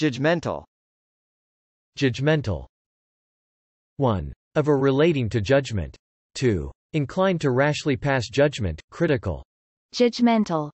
Judgmental Judgmental 1. Of or relating to judgment. 2. Inclined to rashly pass judgment, critical. Judgmental